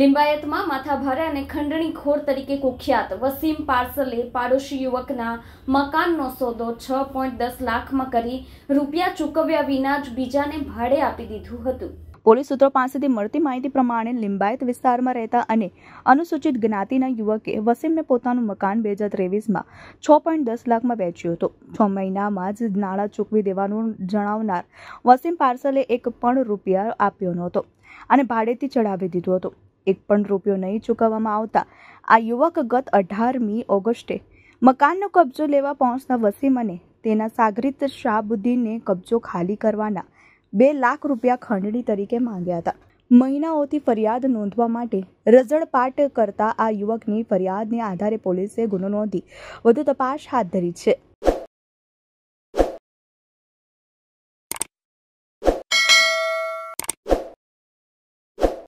લિંબાયતમાં માથાભારે અને ખંડણીખોર તરીકે કુખ્યાત વસીમ પાર્સલે પાડોશી યુવકના મકાનનો સોદો છ પોઈન્ટ દસ લાખમાં કરી રૂપિયા ચૂકવ્યા વિના જ બીજાને ભાડે આપી દીધું હતું પોલીસ સૂત્રો પાસેથી મળતી માહિતી પ્રમાણે લિંબાયત વિસ્તારમાં રહેતા અને અનુસૂચિત જ્ઞાતિના યુવકે વસીમને પોતાનું મકાન બે હજાર ત્રેવીસમાં છ પોઈન્ટ દસ લાખમાં વેચ્યું હતું છ મહિનામાં જ નાણાં ચૂકવી દેવાનું જણાવનાર વસીમ પાર્સલે એક પણ રૂપિયા આપ્યો નહોતો અને ભાડેથી ચડાવી દીધું હતું એક પણ રૂપિયો નહીં ચૂકવવામાં આવતા આ યુવક ગત અઢારમી ઓગસ્ટે મકાનનો કબજો લેવા પહોંચતા વસીમ અને તેના સાગરિત શાહબુદ્દીનને કબજો ખાલી કરવાના બે લાખ રૂપિયા ખંડણી તરીકે માંગ્યા હતા મહિનાઓથી ફરિયાદ નોંધવા માટે રઝળપાટ કરતા આ યુવકની ફરિયાદને આધારે પોલીસે ગુનો નોંધી વધુ તપાસ હાથ ધરી છે